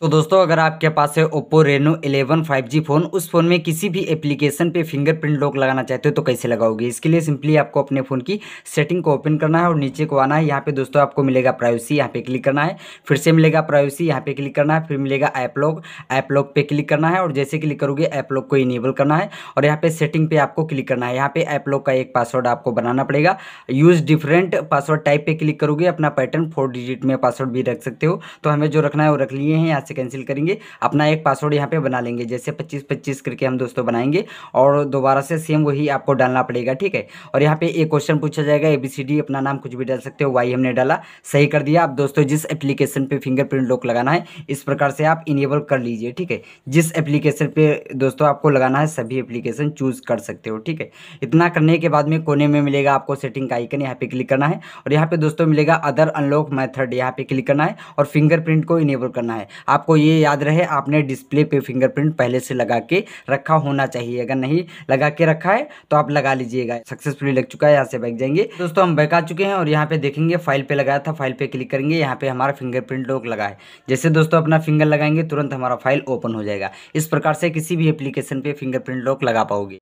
तो दोस्तों अगर आपके पास है ओप्पो रेनो 11 5G फ़ोन उस फ़ोन में किसी भी एप्लीकेशन पे फिंगरप्रिंट लॉक लगाना चाहते हो तो कैसे लगाओगे इसके लिए सिंपली आपको अपने फ़ोन की सेटिंग को ओपन करना है और नीचे को आना है यहाँ पे दोस्तों आपको मिलेगा प्राइवेसी यहाँ पे क्लिक करना है फिर से मिलेगा प्राइवेसी यहाँ पे क्लिक करना है फिर मिलेगा ऐप लॉक ऐप लॉक पे क्लिक करना है और जैसे क्लिक करोगे ऐप लॉक को इनेबल करना है और यहाँ पे सेटिंग पे आपको क्लिक करना है यहाँ पे ऐप लॉक का एक पासवर्ड आपको बनाना पड़ेगा यूज़ डिफरेंट पासवर्ड टाइप पे क्लिक करोगे अपना पैटर्न फोर डिजिट में पासवर्ड भी रख सकते हो तो हमें जो रखना है वो रख लिए हैं से कैंसिल करेंगे अपना एक पासवर्ड यहाँ पे बना लेंगे जैसे 25 25 करके हम दोस्तों बनाएंगे और दोबारा से सेम वही आपको डालना पड़ेगा ठीक है और यहाँ पे एक क्वेश्चन पूछा जाएगा ए बी सी डी अपना नाम कुछ भी डाल सकते हो वाई हमने डाला सही कर दिया आप दोस्तों जिस एप्लीकेशन पर फिंगरप्रिंट लॉक लगाना है इस प्रकार से आप इनेबल कर लीजिए ठीक है जिस एप्लीकेशन पर दोस्तों आपको लगाना है सभी एप्लीकेशन चूज कर सकते हो ठीक है इतना करने के बाद में कोने में मिलेगा आपको सेटिंग का आइकन यहाँ पे क्लिक करना है और यहाँ पे दोस्तों मिलेगा अदर अनलॉक मैथड यहाँ पे क्लिक करना है और फिंगरप्रिंट को इनेबल करना है आपको ये याद रहे आपने डिस्प्ले पे फिंगरप्रिंट पहले से लगा के रखा होना चाहिए अगर नहीं लगा के रखा है तो आप लगा लीजिएगा सक्सेसफुली लग चुका है यहाँ से बैक जाएंगे दोस्तों हम बैक आ चुके हैं और यहाँ पे देखेंगे फाइल पे लगाया था फाइल पे क्लिक करेंगे यहाँ पे हमारा फिंगरप्रिंट लोग लगा है जैसे दोस्तों अपना फिंगर लगाएंगे तुरंत हमारा फाइल ओपन हो जाएगा इस प्रकार से किसी भी एप्लीकेशन पे फिंगरप्रिंट लॉक लगा पाओगे